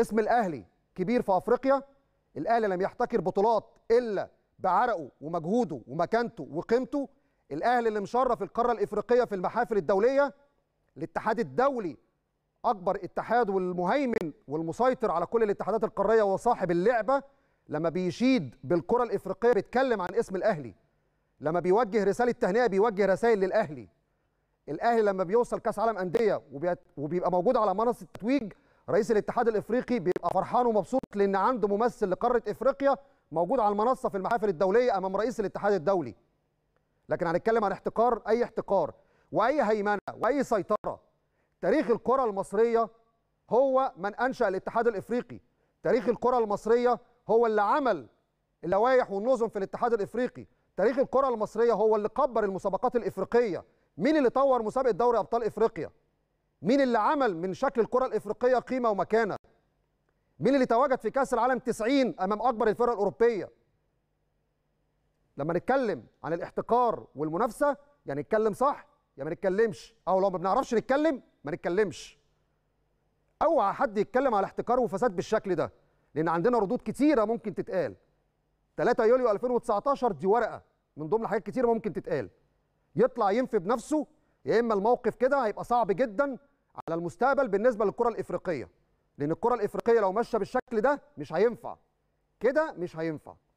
اسم الاهلي كبير في افريقيا الاهلي لم يحتكر بطولات الا بعرقه ومجهوده ومكانته وقيمته الاهلي اللي مشرف القاره الافريقيه في المحافل الدوليه الاتحاد الدولي اكبر اتحاد والمهيمن والمسيطر على كل الاتحادات القاريه وصاحب اللعبه لما بيشيد بالكره الافريقيه بيتكلم عن اسم الاهلي لما بيوجه رساله تهنئه بيوجه رسائل للاهلي الاهلي لما بيوصل كاس عالم انديه وبيبقى موجود على منصه التتويج رئيس الاتحاد الافريقي بيبقى فرحان ومبسوط لان عنده ممثل لقاره افريقيا موجود على المنصه في المحافل الدوليه امام رئيس الاتحاد الدولي لكن هنتكلم عن احتقار اي احتقار واي هيمنه واي سيطره تاريخ الكره المصريه هو من انشا الاتحاد الافريقي تاريخ الكره المصريه هو اللي عمل اللوائح والنظم في الاتحاد الافريقي تاريخ الكره المصريه هو اللي كبر المسابقات الافريقيه مين اللي طور مسابقه دوري ابطال افريقيا مين اللي عمل من شكل الكره الافريقيه قيمه ومكانه مين اللي تواجد في كاس العالم 90 امام اكبر الفرق الاوروبيه لما نتكلم عن الاحتقار والمنافسه يعني نتكلم صح يا ما نتكلمش او لو ما بنعرفش نتكلم ما نتكلمش اوعى حد يتكلم على احتقار وفساد بالشكل ده لان عندنا ردود كتيره ممكن تتقال 3 يوليو 2019 دي ورقه من ضمن حاجات كتيره ممكن تتقال يطلع ينفي بنفسه يا اما الموقف كده هيبقى صعب جدا على المستقبل بالنسبه للكره الافريقيه لان الكره الافريقيه لو ماشيه بالشكل ده مش هينفع كده مش هينفع